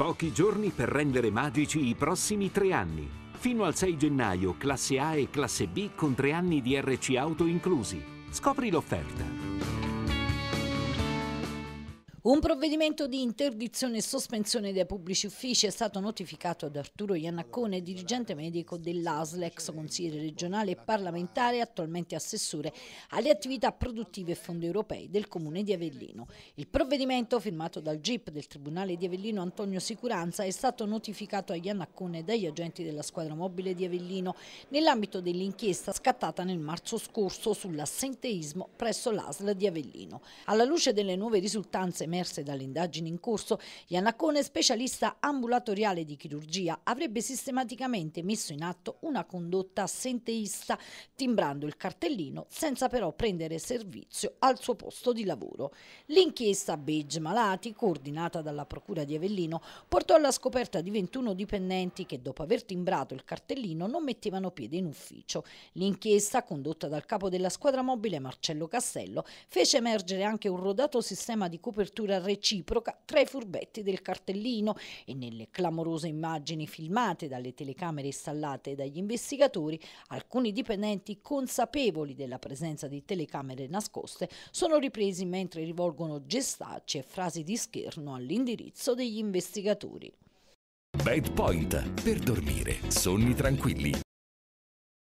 Pochi giorni per rendere magici i prossimi tre anni. Fino al 6 gennaio, classe A e classe B con tre anni di RC auto inclusi. Scopri l'offerta. Un provvedimento di interdizione e sospensione dei pubblici uffici è stato notificato ad Arturo Iannaccone, dirigente medico dell'ASL, ex consigliere regionale e parlamentare, attualmente assessore alle attività produttive e fondi europei del comune di Avellino. Il provvedimento, firmato dal GIP del Tribunale di Avellino Antonio Sicuranza, è stato notificato a Iannaccone dagli agenti della squadra mobile di Avellino nell'ambito dell'inchiesta scattata nel marzo scorso sull'assenteismo presso l'ASL di Avellino. Alla luce delle nuove risultanze emerse dalle indagini in corso, Iannacone, specialista ambulatoriale di chirurgia, avrebbe sistematicamente messo in atto una condotta assenteista, timbrando il cartellino senza però prendere servizio al suo posto di lavoro. L'inchiesta Beige Malati, coordinata dalla Procura di Avellino, portò alla scoperta di 21 dipendenti che dopo aver timbrato il cartellino non mettevano piede in ufficio. L'inchiesta, condotta dal capo della squadra mobile Marcello Castello, fece emergere anche un rodato sistema di copertura addirittura reciproca tra i furbetti del cartellino e nelle clamorose immagini filmate dalle telecamere installate dagli investigatori, alcuni dipendenti consapevoli della presenza di telecamere nascoste sono ripresi mentre rivolgono gestacci e frasi di scherno all'indirizzo degli investigatori. Bad Point per dormire, sonni tranquilli.